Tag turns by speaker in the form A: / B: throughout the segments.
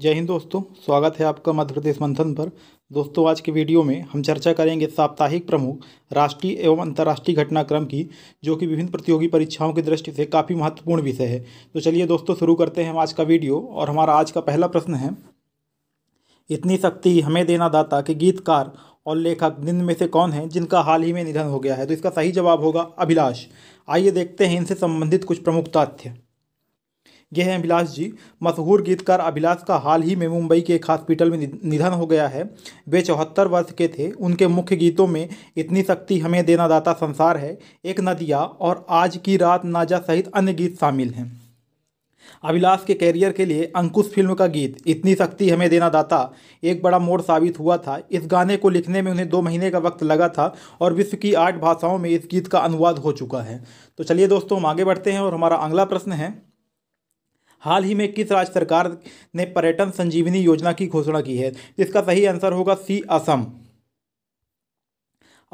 A: जय हिंद दोस्तों स्वागत है आपका मध्य प्रदेश मंथन पर दोस्तों आज के वीडियो में हम चर्चा करेंगे साप्ताहिक प्रमुख राष्ट्रीय एवं अंतर्राष्ट्रीय घटनाक्रम की जो कि विभिन्न प्रतियोगी परीक्षाओं की दृष्टि से काफ़ी महत्वपूर्ण विषय है तो चलिए दोस्तों शुरू करते हैं हम आज का वीडियो और हमारा आज का पहला प्रश्न है इतनी शक्ति हमें देना दाता कि गीतकार और लेखक निम्न में से कौन है जिनका हाल ही में निधन हो गया है तो इसका सही जवाब होगा अभिलाष आइए देखते हैं इनसे संबंधित कुछ प्रमुख तथ्य यह हैं अभिलाष जी मशहूर गीतकार अभिलाष का हाल ही में मुंबई के एक हॉस्पिटल में निधन हो गया है वे चौहत्तर वर्ष के थे उनके मुख्य गीतों में इतनी शक्ति हमें देना दाता संसार है एक नदिया और आज की रात नाजा सहित अन्य गीत शामिल हैं अभिलाष के कैरियर के लिए अंकुश फिल्म का गीत इतनी शक्ति हमें देना दाता एक बड़ा मोड़ साबित हुआ था इस गाने को लिखने में उन्हें दो महीने का वक्त लगा था और विश्व की आठ भाषाओं में इस गीत का अनुवाद हो चुका है तो चलिए दोस्तों हम आगे बढ़ते हैं और हमारा अगला प्रश्न है हाल ही में किस राज्य सरकार ने पर्यटन संजीवनी योजना की घोषणा की है इसका सही आंसर होगा सी असम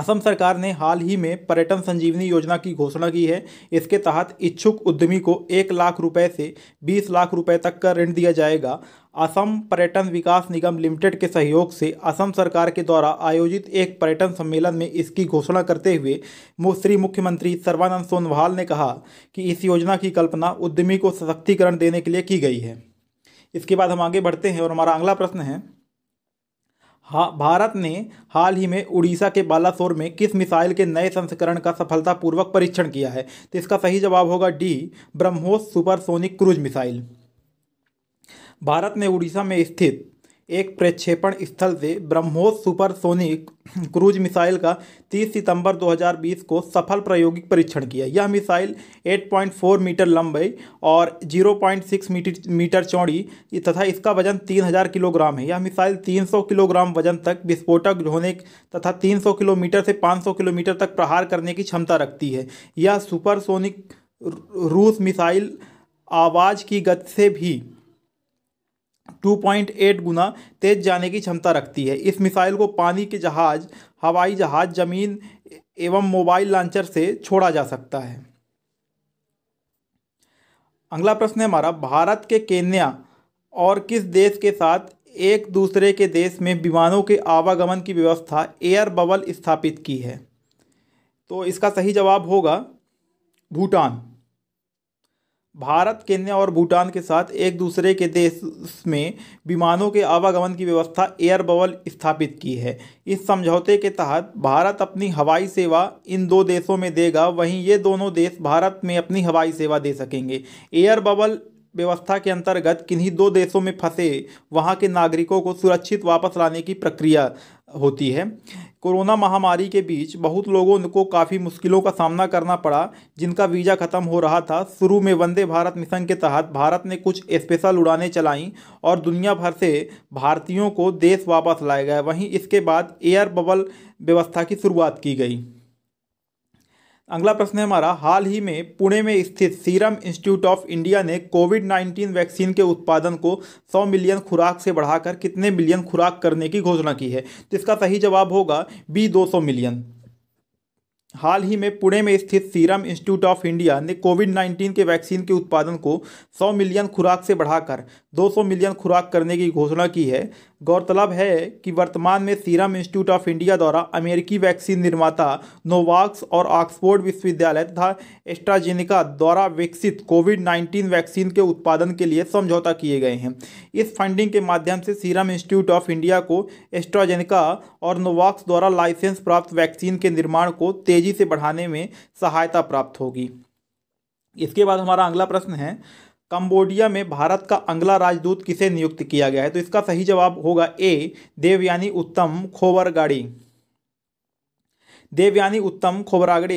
A: असम सरकार ने हाल ही में पर्यटन संजीवनी योजना की घोषणा की है इसके तहत इच्छुक उद्यमी को एक लाख रुपए से बीस लाख रुपए तक का ऋण दिया जाएगा असम पर्यटन विकास निगम लिमिटेड के सहयोग से असम सरकार के द्वारा आयोजित एक पर्यटन सम्मेलन में इसकी घोषणा करते हुए श्री मुख्यमंत्री सर्वानंद सोनोवाल ने कहा कि इस योजना की कल्पना उद्यमी को सशक्तिकरण देने के लिए की गई है इसके बाद हम आगे बढ़ते हैं और हमारा अगला प्रश्न है हा, भारत ने हाल ही में उड़ीसा के बालासोर में किस मिसाइल के नए संस्करण का सफलतापूर्वक परीक्षण किया है तो इसका सही जवाब होगा D BrahMos supersonic cruise missile Bharat ने उड़ीसा में स्थित एक प्रक्षेपण स्थल से ब्रह्मोस सुपरसोनिक क्रूज मिसाइल का 30 सितंबर 2020 को सफल प्रायोगिक परीक्षण किया यह मिसाइल 8.4 मीटर लंबे और 0.6 मीटर मीटर चौड़ी तथा इसका वजन 3000 किलोग्राम है यह मिसाइल 300 किलोग्राम वजन तक विस्फोटक होने तथा 300 किलोमीटर से 500 किलोमीटर तक प्रहार करने की क्षमता रखती है यह सुपरसोनिक रूस मिसाइल आवाज़ की गति से भी 2.8 गुना तेज जाने की क्षमता रखती है इस मिसाइल को पानी के जहाज हवाई जहाज जमीन एवं मोबाइल लॉन्चर से छोड़ा जा सकता है अगला प्रश्न है हमारा भारत के केन्या और किस देश के साथ एक दूसरे के देश में विमानों के आवागमन की व्यवस्था एयर बबल स्थापित की है तो इसका सही जवाब होगा भूटान भारत केन्या और भूटान के साथ एक दूसरे के देश में विमानों के आवागमन की व्यवस्था एयर बबल स्थापित की है इस समझौते के तहत भारत अपनी हवाई सेवा इन दो देशों में देगा वहीं ये दोनों देश भारत में अपनी हवाई सेवा दे सकेंगे एयर बबल व्यवस्था के अंतर्गत किन्हीं दो देशों में फंसे वहां के नागरिकों को सुरक्षित वापस लाने की प्रक्रिया होती है कोरोना महामारी के बीच बहुत लोगों को काफ़ी मुश्किलों का सामना करना पड़ा जिनका वीज़ा ख़त्म हो रहा था शुरू में वंदे भारत मिशन के तहत भारत ने कुछ स्पेशल उड़ानें चलाईं और दुनिया भर से भारतीयों को देश वापस लाया गया वहीं इसके बाद एयर बबल व्यवस्था की शुरुआत की गई अगला प्रश्न है हमारा हाल ही में पुणे में स्थित सीरम इंस्टीट्यूट ऑफ इंडिया ने कोविड 19 वैक्सीन के उत्पादन को 100 मिलियन खुराक से बढ़ाकर कितने मिलियन खुराक करने की घोषणा की है तो इसका सही जवाब होगा बी 200 मिलियन हाल ही में पुणे में स्थित सीरम इंस्टीट्यूट ऑफ इंडिया ने कोविड 19 के वैक्सीन के उत्पादन को 100 मिलियन खुराक से बढ़ाकर 200 मिलियन खुराक करने की घोषणा की है गौरतलब है कि वर्तमान में सीरम इंस्टीट्यूट ऑफ इंडिया द्वारा अमेरिकी वैक्सीन निर्माता नोवाक्स और ऑक्सफोर्ड विश्वविद्यालय तथा एस्ट्राजेनिका द्वारा विकसित कोविड 19 वैक्सीन के उत्पादन के लिए समझौता किए गए हैं इस फंडिंग के माध्यम से सीरम इंस्टीट्यूट ऑफ इंडिया को एस्ट्राजेनिका और नोवाक्स द्वारा लाइसेंस प्राप्त वैक्सीन के निर्माण को तेज़ी से बढ़ाने में सहायता प्राप्त होगी इसके बाद हमारा अगला प्रश्न है कंबोडिया में भारत का अंगला राजदूत किसे नियुक्त किया गया है तो इसका सही जवाब होगा ए देवयानी उत्तम खोबरगाड़ी देवयानी उत्तम खोबरागड़े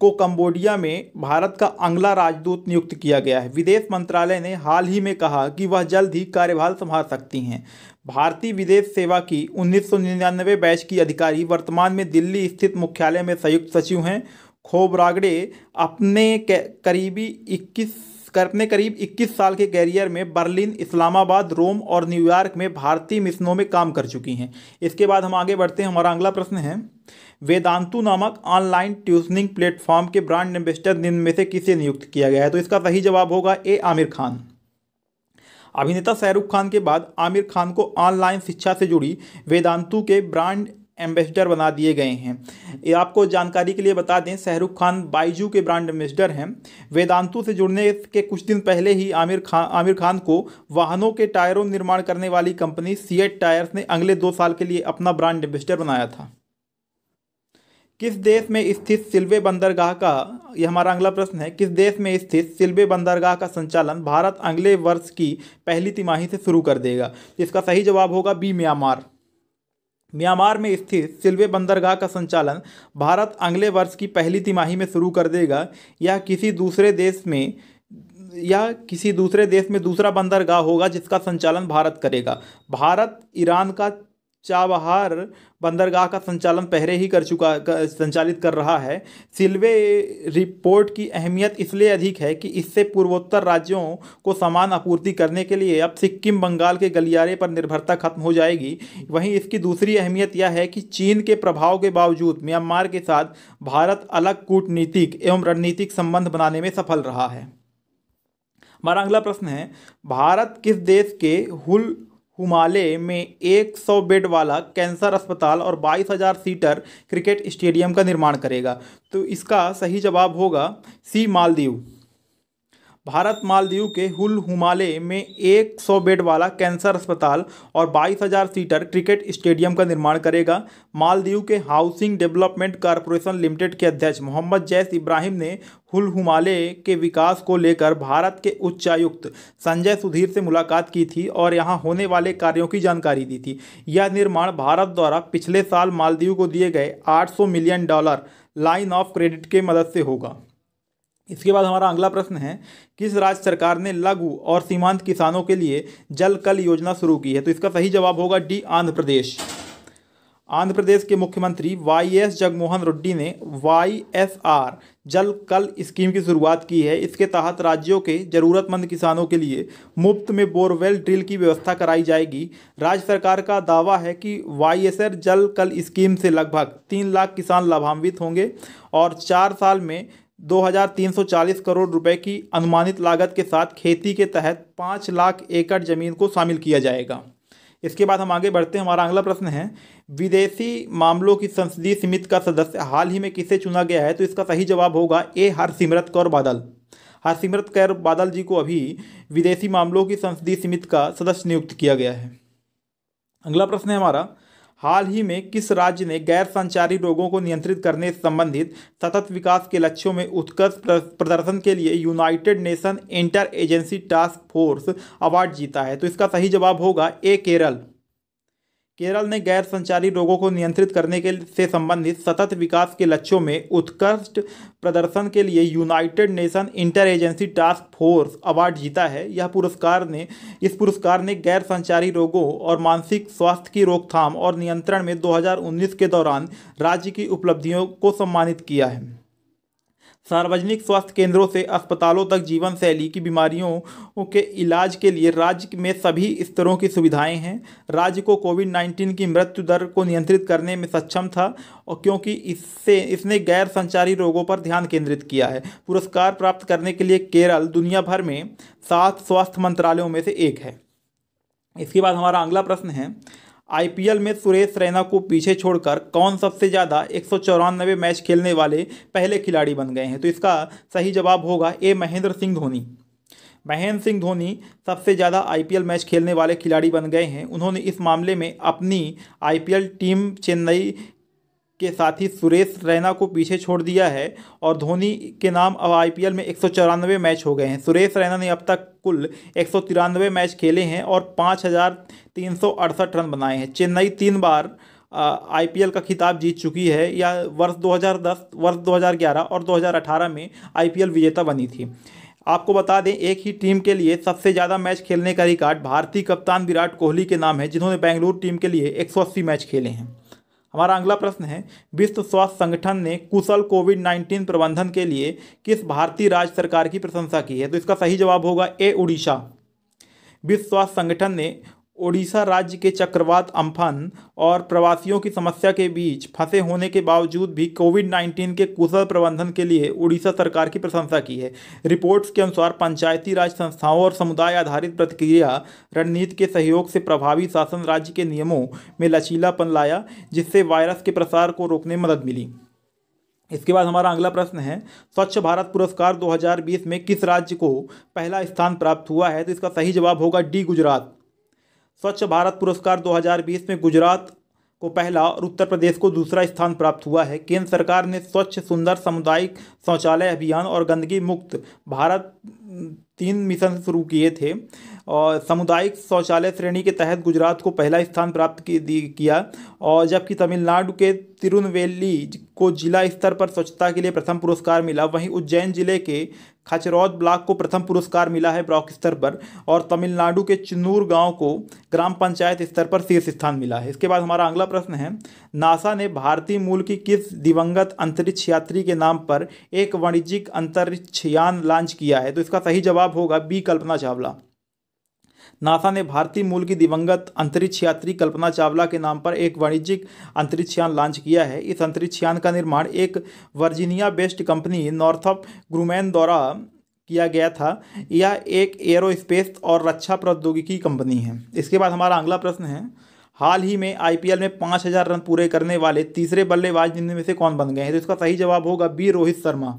A: को कंबोडिया में भारत का अंगला राजदूत नियुक्त किया गया है विदेश मंत्रालय ने हाल ही में कहा कि वह जल्द ही कार्यभार संभाल सकती हैं भारतीय विदेश सेवा की 1999 बैच की अधिकारी वर्तमान में दिल्ली स्थित मुख्यालय में संयुक्त सचिव हैं खोबरागड़े अपने करीबी इक्कीस स्कर्प ने करीब 21 साल के कैरियर में बर्लिन इस्लामाबाद रोम और न्यूयॉर्क में भारतीय मिशनों में काम कर चुकी हैं इसके बाद हम आगे बढ़ते हैं हमारा अगला प्रश्न है वेदांतु नामक ऑनलाइन ट्यूशनिंग प्लेटफॉर्म के ब्रांड एम्बेसडर निम्न में से किसे नियुक्त किया गया है तो इसका सही जवाब होगा ए आमिर खान अभिनेता शाहरुख खान के बाद आमिर खान को ऑनलाइन शिक्षा से जुड़ी वेदांतु के ब्रांड एम्बेसडर बना दिए गए हैं ये आपको जानकारी के लिए बता दें शाहरुख खान बाइजू के ब्रांड एम्बेसडर हैं वेदांतु से जुड़ने के कुछ दिन पहले ही आमिर खान आमिर खान को वाहनों के टायरों निर्माण करने वाली कंपनी सीएट टायर्स ने अगले दो साल के लिए अपना ब्रांड एम्बेसडर बनाया था किस देश में स्थित सिल्वे बंदरगाह का यह हमारा अगला प्रश्न है किस देश में स्थित सिल्वे बंदरगाह का संचालन भारत अगले वर्ष की पहली तिमाही से शुरू कर देगा इसका सही जवाब होगा बी म्यांमार म्यांमार में स्थित सिल्वे बंदरगाह का संचालन भारत अगले वर्ष की पहली तिमाही में शुरू कर देगा या किसी दूसरे देश में या किसी दूसरे देश में दूसरा बंदरगाह होगा जिसका संचालन भारत करेगा भारत ईरान का चाबहार बंदरगाह का संचालन पहले ही कर चुका कर, संचालित कर रहा है सिल्वे रिपोर्ट की अहमियत इसलिए अधिक है कि इससे पूर्वोत्तर राज्यों को समान आपूर्ति करने के लिए अब सिक्किम बंगाल के गलियारे पर निर्भरता खत्म हो जाएगी वहीं इसकी दूसरी अहमियत यह है कि चीन के प्रभाव के बावजूद म्यांमार के साथ भारत अलग कूटनीतिक एवं रणनीतिक संबंध बनाने में सफल रहा है हमारा अगला प्रश्न है भारत किस देश के हुल हुमाले में 100 बेड वाला कैंसर अस्पताल और 22,000 सीटर क्रिकेट स्टेडियम का निर्माण करेगा तो इसका सही जवाब होगा सी मालदीव भारत मालदीव के हुल हुमाले में 100 बेड वाला कैंसर अस्पताल और 22,000 सीटर क्रिकेट स्टेडियम का निर्माण करेगा मालदीव के हाउसिंग डेवलपमेंट कारपोरेशन लिमिटेड के अध्यक्ष मोहम्मद जैस इब्राहिम ने हुल हुमाले के विकास को लेकर भारत के उच्चायुक्त संजय सुधीर से मुलाकात की थी और यहाँ होने वाले कार्यों की जानकारी दी थी यह निर्माण भारत द्वारा पिछले साल मालदीव को दिए गए आठ million dollar line of credit के मदद से होगा इसके बाद हमारा अगला प्रश्न है किस राज्य सरकार ने लघु और सीमांत किसानों के लिए जल कल योजना शुरू की है तो इसका सही जवाब होगा डी आंध्र प्रदेश आंध्र प्रदेश के मुख्यमंत्री वाई एस जगमोहन रेड्डी ने वाई एस आर जल कल स्कीम की शुरुआत की है इसके तहत राज्यों के जरूरतमंद किसानों के लिए मुफ्त में बोरवेल ड्रिल की व्यवस्था कराई जाएगी राज्य सरकार का दावा है कि वाई एस आर जल कल स्कीम से लगभग तीन लाख किसान लाभान्वित होंगे और चार साल में 2340 करोड़ रुपए की अनुमानित लागत के साथ खेती के तहत पाँच लाख एकड़ जमीन को शामिल किया जाएगा इसके बाद हम आगे बढ़ते हैं हमारा अगला प्रश्न है विदेशी मामलों की संसदीय समिति का सदस्य हाल ही में किसे चुना गया है तो इसका सही जवाब होगा ए हरसिमरत कौर बादल हरसिमरत कौर बादल जी को अभी विदेशी मामलों की संसदीय समिति का सदस्य नियुक्त किया गया है अगला प्रश्न है हमारा हाल ही में किस राज्य ने गैर संचारी रोगों को नियंत्रित करने संबंधित सतत विकास के लक्ष्यों में उत्कृष्ट प्रदर्शन के लिए United Nation Inter Agency Task Force Award जीता है तो इसका सही जवाब होगा ए केरल केरल ने गैर संचारी रोगों को नियंत्रित करने के से संबंधित सतत विकास के लक्ष्यों में उत्कृष्ट प्रदर्शन के लिए United Nation Inter Agency Task Force Award जीता है यह पुरस्कार ने इस पुरस्कार ने गैर संचारी रोगों और मानसिक स्वास्थ्य की रोकथाम और नियंत्रण में 2019 के दौरान राज्य की उपलब्धियों को सम्मानित किया है सार्वजनिक स्वास्थ्य केंद्रों से अस्पतालों तक जीवन शैली की बीमारियों के इलाज के लिए राज्य में सभी स्तरों की सुविधाएं हैं राज्य को कोविड 19 की मृत्यु दर को नियंत्रित करने में सक्षम था और क्योंकि इससे इसने गैर संचारी रोगों पर ध्यान केंद्रित किया है पुरस्कार प्राप्त करने के लिए केरल दुनिया भर में सात स्वास्थ्य मंत्रालयों में से एक है इसके बाद हमारा अगला प्रश्न है आईपीएल में सुरेश रैना को पीछे छोड़कर कौन सबसे ज़्यादा एक मैच खेलने वाले पहले खिलाड़ी बन गए हैं तो इसका सही जवाब होगा ए महेंद्र सिंह धोनी महेंद्र सिंह धोनी सबसे ज़्यादा आईपीएल मैच खेलने वाले खिलाड़ी बन गए हैं उन्होंने इस मामले में अपनी आईपीएल टीम चेन्नई के साथ ही सुरेश रैना को पीछे छोड़ दिया है और धोनी के नाम अब आईपीएल में एक मैच हो गए हैं सुरेश रैना ने अब तक कुल एक मैच खेले हैं और पाँच रन बनाए हैं चेन्नई तीन बार आईपीएल का खिताब जीत चुकी है या वर्ष 2010, वर्ष 2011 और 2018 में आईपीएल विजेता बनी थी आपको बता दें एक ही टीम के लिए सबसे ज़्यादा मैच खेलने का रिकॉर्ड भारतीय कप्तान विराट कोहली के नाम है जिन्होंने बेंगलुरु टीम के लिए 180 मैच खेले हैं हमारा अगला प्रश्न है विश्व स्वास्थ्य संगठन ने कुशल कोविड 19 प्रबंधन के लिए किस भारतीय राज्य सरकार की प्रशंसा की है तो इसका सही जवाब होगा ए उड़ीसा विश्व स्वास्थ्य संगठन ने ओडिशा राज्य के चक्रवात अम्फन और प्रवासियों की समस्या के बीच फंसे होने के बावजूद भी कोविड 19 के कुशल प्रबंधन के लिए उड़ीसा सरकार की प्रशंसा की है रिपोर्ट्स के अनुसार पंचायती राज संस्थाओं और समुदाय आधारित प्रतिक्रिया रणनीति के सहयोग से प्रभावी शासन राज्य के नियमों में लचीलापन लाया जिससे वायरस के प्रसार को रोकने में मदद मिली इसके बाद हमारा अगला प्रश्न है स्वच्छ भारत पुरस्कार 2020 में किस राज्य को पहला स्थान प्राप्त हुआ है तो इसका सही जवाब होगा डी गुजरात स्वच्छ भारत पुरस्कार 2020 में गुजरात को पहला और उत्तर प्रदेश को दूसरा स्थान प्राप्त हुआ है केंद्र सरकार ने स्वच्छ सुंदर सामुदायिक शौचालय अभियान और गंदगी मुक्त भारत तीन मिशन शुरू किए थे और सामुदायिक शौचालय श्रेणी के तहत गुजरात को पहला स्थान प्राप्त किया और जबकि तमिलनाडु के तिरुनवेली को जिला स्तर पर स्वच्छता के लिए प्रथम पुरस्कार मिला वहीं उज्जैन जिले के खाचरौद ब्लॉक को प्रथम पुरस्कार मिला है ब्लॉक स्तर पर और तमिलनाडु के चिन्नूर गांव को ग्राम पंचायत स्तर पर शीर्ष स्थान मिला है इसके बाद हमारा अगला प्रश्न है नासा ने भारतीय मूल की किस दिवंगत अंतरिक्ष यात्री के नाम पर एक वाणिज्यिक अंतरिक्ष यान लॉन्च किया है तो इसका सही जवाब होगा बी कल्पना चावला नासा ने भारतीय मूल की दिवंगत अंतरिक्ष यात्री कल्पना चावला के नाम पर एक वाणिज्यिक अंतरिक्षयान लॉन्च किया है इस अंतरिक्षयान का निर्माण एक Virginia based company Northrop Grumman द्वारा किया गया था यह एक एरोस्पेस और रक्षा प्रौद्योगिकी कंपनी है इसके बाद हमारा अगला प्रश्न है हाल ही में आईपीएल में पाँच हज़ार रन पूरे करने वाले तीसरे बल्लेबाज में से कौन बन गए हैं तो इसका सही जवाब होगा बी रोहित शर्मा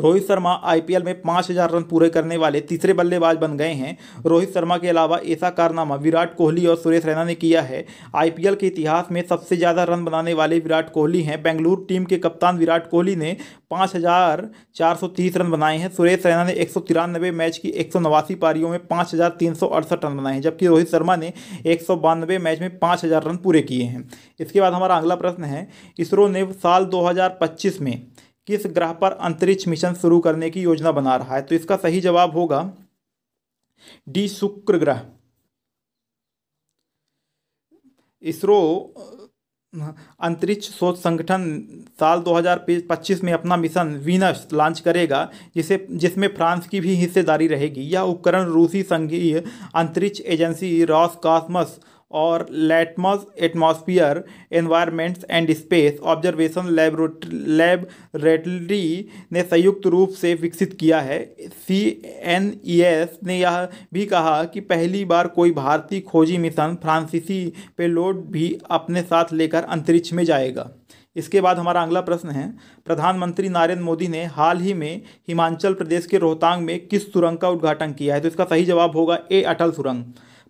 A: रोहित शर्मा आईपीएल में पाँच हज़ार रन पूरे करने वाले तीसरे बल्लेबाज बन गए हैं रोहित शर्मा के अलावा ऐसा कारनामा विराट कोहली और सुरेश रैना ने किया है आईपीएल के इतिहास में सबसे ज़्यादा रन बनाने वाले विराट कोहली हैं बेंगलुरु टीम के कप्तान विराट कोहली ने पाँच हज़ार चार सौ तीस रन बनाए हैं सुरेश रैना ने एक सौ तिरानबे मैच की एक सौ नवासी पारियों में पाँच हज़ार तीन सौ अड़सठ रन बनाए हैं जबकि रोहित शर्मा ने एक सौ बानवे मैच में पाँच हज़ार रन पूरे किए हैं इसके बाद हमारा अगला प्रश्न है इसरो ने साल दो हज़ार पच्चीस में किस ग्रह पर अंतरिक्ष मिशन शुरू करने की योजना बना रहा है तो इसका सही जवाब होगा डी शुक्र ग्रह इसरो अंतरिक्ष शोध संगठन साल 2025 में अपना मिशन वीनस लॉन्च करेगा जिसे जिसमें फ्रांस की भी हिस्सेदारी रहेगी यह उपकरण रूसी संघीय अंतरिक्ष एजेंसी रॉस कॉस्मस और LATMOS atmosphere environments and space observation laboratory ने संयुक्त रूप से विकसित किया है सी एन ई एस ने यह भी कहा कि पहली बार कोई भारतीय खोजी मिशन फ्रांसीसी पेलोड भी अपने साथ लेकर अंतरिक्ष में जाएगा इसके बाद हमारा अगला प्रश्न है प्रधानमंत्री नरेंद्र मोदी ने हाल ही में हिमाचल प्रदेश के रोहतांग में किस सुरंग का उद्घाटन किया है तो इसका सही जवाब होगा ए अटल सुरंग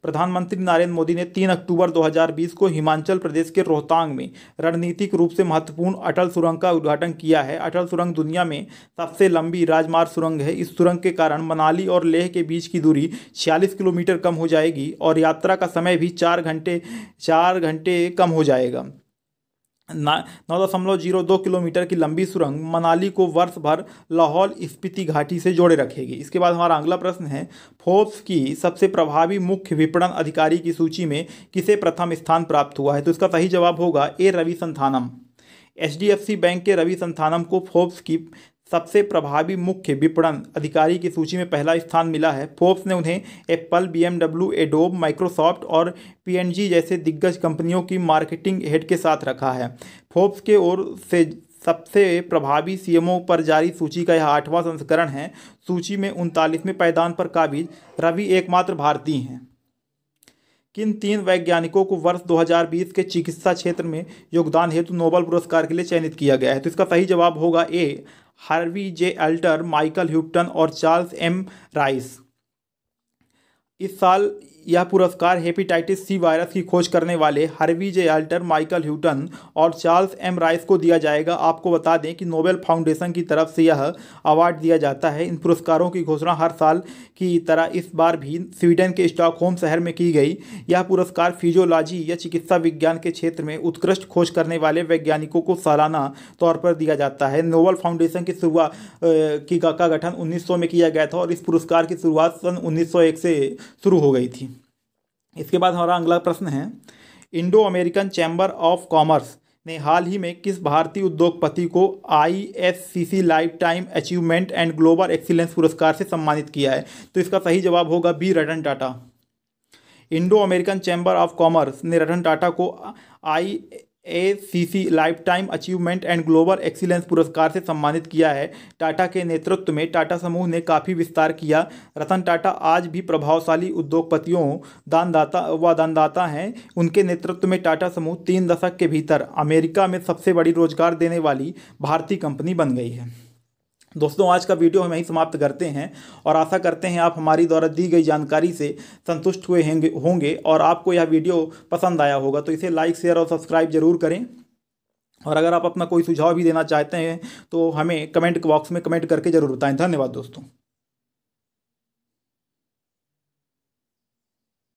A: प्रधानमंत्री नरेंद्र मोदी ने 3 अक्टूबर 2020 को हिमाचल प्रदेश के रोहतांग में रणनीतिक रूप से महत्वपूर्ण अटल सुरंग का उद्घाटन किया है अटल सुरंग दुनिया में सबसे लंबी राजमार्ग सुरंग है इस सुरंग के कारण मनाली और लेह के बीच की दूरी छियालीस किलोमीटर कम हो जाएगी और यात्रा का समय भी चार घंटे चार घंटे कम हो जाएगा नौ दशमलव जीरो दो किलोमीटर की लंबी सुरंग मनाली को वर्ष भर लाहौल स्पीति घाटी से जोड़े रखेगी इसके बाद हमारा अगला प्रश्न है फोर्ब्स की सबसे प्रभावी मुख्य विपणन अधिकारी की सूची में किसे प्रथम स्थान प्राप्त हुआ है तो इसका सही जवाब होगा A Ravi Santhanam H bank के रवि संथानम को फोर्ब्स की सबसे प्रभावी मुख्य विपणन अधिकारी की सूची में पहला स्थान मिला है फोर्ब्स ने उन्हें एप्पल बीएमडब्ल्यू एडोब माइक्रोसॉफ्ट और पीएनजी जैसे दिग्गज कंपनियों की मार्केटिंग हेड के साथ रखा है फोर्ब्स के ओर से सबसे प्रभावी सीएमओ पर जारी सूची का यह आठवां संस्करण है सूची में उनतालीसवें पैदान पर काबिज रवि एकमात्र भारतीय हैं किन तीन वैज्ञानिकों को वर्ष 2020 के चिकित्सा क्षेत्र में योगदान हेतु नोबल पुरस्कार के लिए चयनित किया गया है तो इसका सही जवाब होगा A Harvey J Alter Michael Houghton और चार्ल्स एम राइस इस साल यह पुरस्कार हेपेटाइटिस सी वायरस की खोज करने वाले Harvey J Alter Michael Houghton और चार्ल्स एम राइस को दिया जाएगा आपको बता दें कि नोबेल फाउंडेशन की तरफ से यह अवार्ड दिया जाता है इन पुरस्कारों की घोषणा हर साल की तरह इस बार भी स्वीडन के स्टॉकहोम शहर में की गई यह पुरस्कार फिजियोलॉजी या चिकित्सा विज्ञान के क्षेत्र में उत्कृष्ट खोज करने वाले वैज्ञानिकों को सालाना तौर पर दिया जाता है नोबल फाउंडेशन की शुरुआत की का गठन उन्नीस में किया गया था और इस पुरस्कार की शुरुआत सन उन्नीस से शुरू हो गई थी इसके बाद हमारा अगला प्रश्न है Indo American chamber of commerce ने हाल ही में किस भारतीय उद्योगपति को I S C C lifetime achievement and global excellence पुरस्कार से सम्मानित किया है तो इसका सही जवाब होगा B Ratan Tata Indo American chamber of commerce ने रतन टाटा को I A C C lifetime achievement and global excellence पुरस्कार से सम्मानित किया है टाटा के नेतृत्व में टाटा समूह ने काफ़ी विस्तार किया रतन टाटा आज भी प्रभावशाली उद्योगपतियों दानदाता व दानदाता हैं उनके नेतृत्व में टाटा समूह तीन दशक के भीतर अमेरिका में सबसे बड़ी रोजगार देने वाली भारतीय कंपनी बन गई है दोस्तों आज का वीडियो हम यहीं समाप्त करते हैं और आशा करते हैं आप हमारी द्वारा दी गई जानकारी से संतुष्ट हुए होंगे और आपको यह वीडियो पसंद आया होगा तो इसे लाइक शेयर और सब्सक्राइब जरूर करें और अगर आप अपना कोई सुझाव भी देना चाहते हैं तो हमें कमेंट बॉक्स में कमेंट करके ज़रूर बताएं धन्यवाद दोस्तों